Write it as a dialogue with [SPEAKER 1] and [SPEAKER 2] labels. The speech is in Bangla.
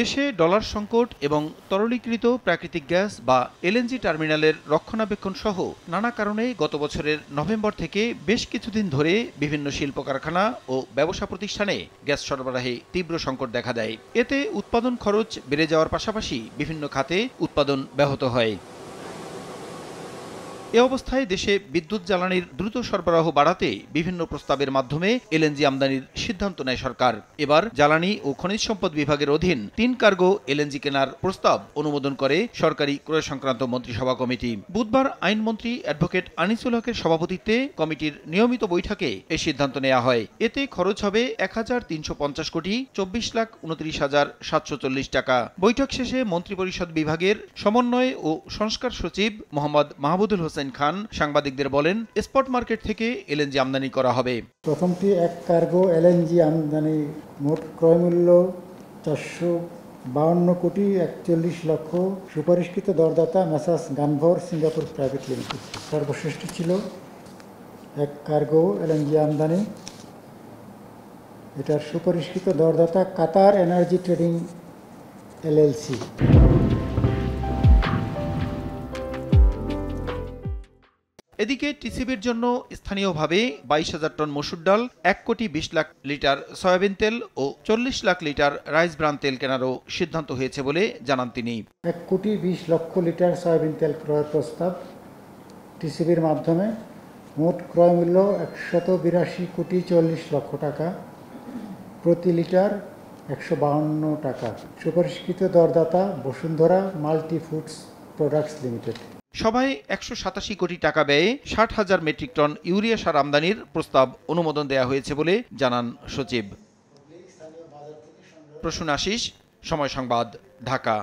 [SPEAKER 1] দেশে ডলার সংকট এবং তরলীকৃত প্রাকৃতিক গ্যাস বা এলএনজি টার্মিনালের রক্ষণাবেক্ষণ সহ নানা কারণে গত বছরের নভেম্বর থেকে বেশ কিছুদিন ধরে বিভিন্ন শিল্প কারখানা ও ব্যবসা প্রতিষ্ঠানে গ্যাস সরবরাহে তীব্র সংকট দেখা দেয় এতে উৎপাদন খরচ বেড়ে যাওয়ার পাশাপাশি বিভিন্ন খাতে উৎপাদন ব্যাহত হয় এ অবস্থায় দেশে বিদ্যুৎ জ্বালানির দ্রুত সরবরাহ বাড়াতে বিভিন্ন প্রস্তাবের মাধ্যমে এলএনজি আমদানির সিদ্ধান্ত নেয় সরকার এবার জ্বালানি ও খনিজ সম্পদ বিভাগের অধীন তিন কার্গো এলএনজি কেনার প্রস্তাব অনুমোদন করে সরকারি ক্রয় সংক্রান্ত মন্ত্রিসভা কমিটি বুধবার আইনমন্ত্রী অ্যাডভোকেট আনিসুল হকের সভাপতিত্বে কমিটির নিয়মিত বৈঠকে এই সিদ্ধান্ত নেওয়া হয় এতে খরচ হবে এক হাজার তিনশো পঞ্চাশ কোটি চব্বিশ লাখ উনত্রিশ হাজার সাতশো চল্লিশ টাকা বৈঠক শেষে মন্ত্রিপরিষদ বিভাগের সমন্বয় ও সংস্কার সচিব মোহাম্মদ মাহবুদুল হোসেন হোসেন খান সাংবাদিকদের বলেন স্পট মার্কেট থেকে এলএনজি আমদানি করা হবে
[SPEAKER 2] প্রথমটি এক কার্গো এলএনজি আমদানি মোট ক্রয় মূল্য চারশো বাউন্ন কোটি একচল্লিশ লক্ষ সুপারিশকৃত দরদাতা Messrs Gunvor Singapore private limited সর্বশ্রেষ্ঠ ছিল এক কার্গো এলএনজি আমদানি এটার সুপরিষ্কৃত দরদাতা কাতার এনার্জি ট্রেডিং এলএলসি
[SPEAKER 1] এদিকে টিসিবির জন্য স্থানীয়ভাবে বাইশ হাজার টন মসুর ডাল এক কোটি বিশ লাখ লিটার সয়াবিন তেল ও চল্লিশ লাখ লিটার রাইস ব্রান তেল কেনারও সিদ্ধান্ত হয়েছে বলে জানান তিনি
[SPEAKER 2] এক কোটি বিশ লক্ষ লিটার সয়াবিন তেল ক্রয়ের প্রস্তাব টিসিবির মাধ্যমে মোট ক্রয় মূল্য একশত বিরাশি কোটি চল্লিশ লক্ষ টাকা প্রতি লিটার একশো বাহান্ন টাকা সুপরিষ্কৃত দরদাতা Bashundhara multi foods products limited
[SPEAKER 1] সভায় একশো সাতাশি কোটি টাকা ব্যয়ে ষাট হাজার মেট্রিক টন ইউরিয়া সার আমদানির প্রস্তাব অনুমোদন দেয়া হয়েছে বলে জানান সচিব প্রসূন আশিস সময় সংবাদ ঢাকা